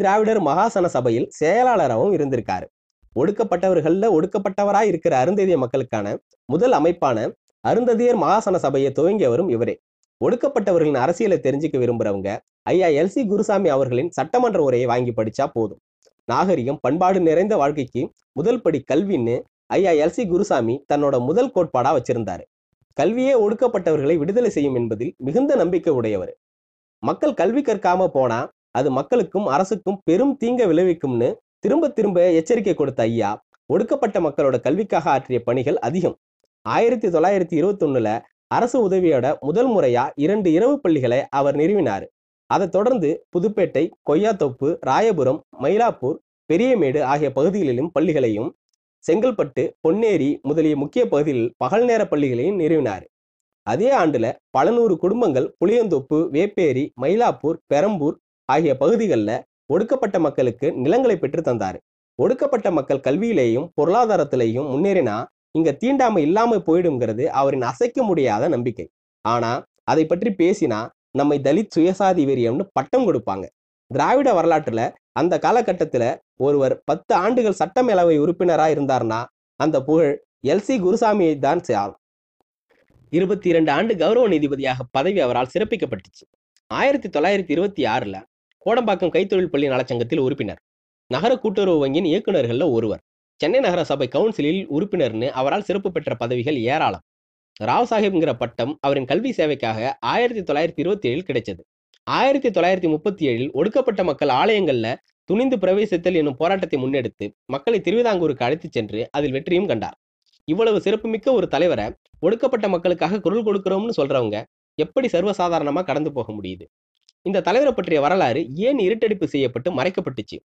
திராவிடர் மகாசன சபையில் செயலாளராகவும் இருந்திருக்காரு ஒடுக்கப்பட்டவர்கள்ல ஒடுக்கப்பட்டவராய் இருக்கிற அருந்ததிய மக்களுக்கான முதல் அமைப்பான அருந்ததியர் மகாசன சபையை துவங்கியவரும் இவரே ஒடுக்கப்பட்டவர்களின் அரசியலை தெரிஞ்சுக்க விரும்புறவங்க ஐயா எல் சி குருசாமி அவர்களின் சட்டமன்ற உரையை வாங்கி படிச்சா போதும் நாகரிகம் பண்பாடு நிறைந்த வாழ்க்கைக்கு முதல் படி கல்வின்னு ஐயா எல் சி குருசாமி தன்னோட முதல் கோட்பாடா வச்சிருந்தாரு கல்வியே ஒடுக்கப்பட்டவர்களை விடுதலை செய்யும் என்பதில் மிகுந்த நம்பிக்கை உடையவர் மக்கள் கல்வி கற்காம போனா அது மக்களுக்கும் அரசுக்கும் பெரும் தீங்க விளைவிக்கும்னு திரும்ப திரும்ப எச்சரிக்கை கொடுத்த ஐயா ஒடுக்கப்பட்ட மக்களோட கல்விக்காக ஆற்றிய பணிகள் அதிகம் ஆயிரத்தி தொள்ளாயிரத்தி இருபத்தி ஒண்ணுல அரசு உதவியோட முதல் முறையா இரண்டு இரவு பள்ளிகளை அவர் நிறுவினார் அதைத் தொடர்ந்து புதுப்பேட்டை கொய்யாத்தோப்பு ராயபுரம் மயிலாப்பூர் பெரியமேடு ஆகிய பகுதிகளிலும் பள்ளிகளையும் செங்கல்பட்டு பொன்னேரி முதலிய முக்கிய பகுதிகளில் பகல் நேர பள்ளிகளையும் நிறுவினார் அதே ஆண்டுல பல நூறு குடும்பங்கள் புளியந்தோப்பு வேப்பேரி மயிலாப்பூர் பெரம்பூர் ஆகிய பகுதிகளில் ஒடுக்கப்பட்ட மக்களுக்கு நிலங்களை பெற்று தந்தார் ஒடுக்கப்பட்ட மக்கள் கல்வியிலேயும் பொருளாதாரத்திலேயும் முன்னேறினா இங்க தீண்டாமை இல்லாம போயிடுங்கிறது அவரின் அசைக்க முடியாத நம்பிக்கை ஆனா அதை பற்றி பேசினா நம்மை தலித் சுயசாதி வீரியம்னு பட்டம் கொடுப்பாங்க திராவிட வரலாற்றுல அந்த காலகட்டத்துல ஒருவர் பத்து ஆண்டுகள் சட்டமேலவை உறுப்பினரா இருந்தார்னா அந்த புகழ் எல் சி குருசாமியை தான் சேரும் இருபத்தி இரண்டு ஆண்டு கௌரவ நீதிபதியாக பதவி அவரால் சிறப்பிக்கப்பட்டுச்சு ஆயிரத்தி தொள்ளாயிரத்தி இருபத்தி ஆறுல கோடம்பாக்கம் கைத்தொழில் பள்ளி நலச்சங்கத்தில் உறுப்பினர் நகர கூட்டுறவு வங்கியின் இயக்குநர்களில் ஒருவர் சென்னை நகர சபை கவுன்சிலில் உறுப்பினர்னு அவரால் சிறப்பு பெற்ற பதவிகள் ஏராளம் ராவ் சாஹிப்ங்கிற பட்டம் அவரின் கல்வி சேவைக்காக ஆயிரத்தி தொள்ளாயிரத்தி இருபத்தி ஏழில் கிடைச்சது ஆயிரத்தி தொள்ளாயிரத்தி முப்பத்தி ஏழில் ஒடுக்கப்பட்ட மக்கள் ஆலயங்களில் துணிந்து பிரவேசித்தல் என்னும் போராட்டத்தை முன்னெடுத்து மக்களை திருவிதாங்கூருக்கு அழைத்துச் சென்று அதில் வெற்றியும் கண்டார் இவ்வளவு சிறப்புமிக்க ஒரு தலைவரை ஒடுக்கப்பட்ட மக்களுக்காக குரல் கொடுக்கிறோம்னு சொல்றவங்க எப்படி சர்வசாதாரணமாக கடந்து போக முடியுது இந்த தலைவரை பற்றிய வரலாறு ஏன் இருட்டடிப்பு செய்யப்பட்டு மறைக்கப்பட்டுச்சு